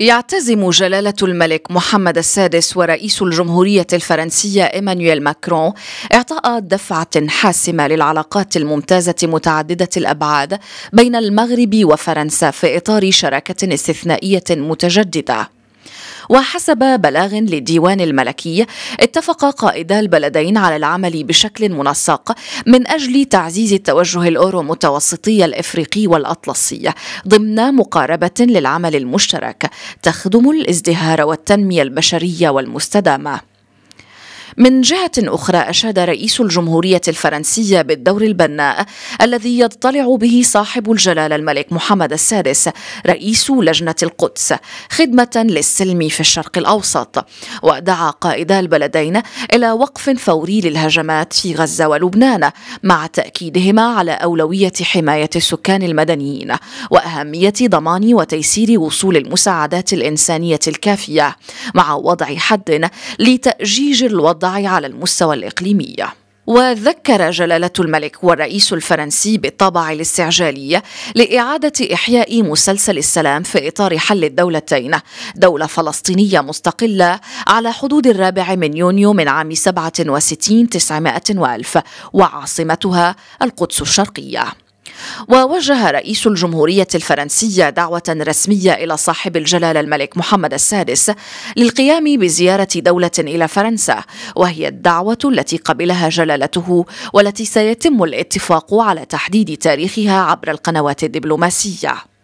يعتزم جلالة الملك محمد السادس ورئيس الجمهورية الفرنسية إيمانويل ماكرون إعطاء دفعة حاسمة للعلاقات الممتازة متعددة الأبعاد بين المغرب وفرنسا في إطار شراكة استثنائية متجددة وحسب بلاغ للديوان الملكي اتفق قائدا البلدين على العمل بشكل منسق من أجل تعزيز التوجه الأورو متوسطي الإفريقي والأطلسي ضمن مقاربة للعمل المشترك تخدم الازدهار والتنمية البشرية والمستدامة من جهة أخرى أشاد رئيس الجمهورية الفرنسية بالدور البناء الذي يضطلع به صاحب الجلالة الملك محمد السادس رئيس لجنة القدس خدمة للسلم في الشرق الأوسط ودعا قائدا البلدين إلى وقف فوري للهجمات في غزة ولبنان مع تأكيدهما على أولوية حماية السكان المدنيين وأهمية ضمان وتيسير وصول المساعدات الإنسانية الكافية مع وضع حد لتأجيج الوضع على المستوى الإقليمي وذكر جلالة الملك والرئيس الفرنسي بالطابع الاستعجالي لإعادة إحياء مسلسل السلام في إطار حل الدولتين دولة فلسطينية مستقلة على حدود الرابع من يونيو من عام 67 900 وألف وعاصمتها القدس الشرقية ووجه رئيس الجمهورية الفرنسية دعوة رسمية إلى صاحب الجلالة الملك محمد السادس للقيام بزيارة دولة إلى فرنسا وهي الدعوة التي قبلها جلالته والتي سيتم الاتفاق على تحديد تاريخها عبر القنوات الدبلوماسية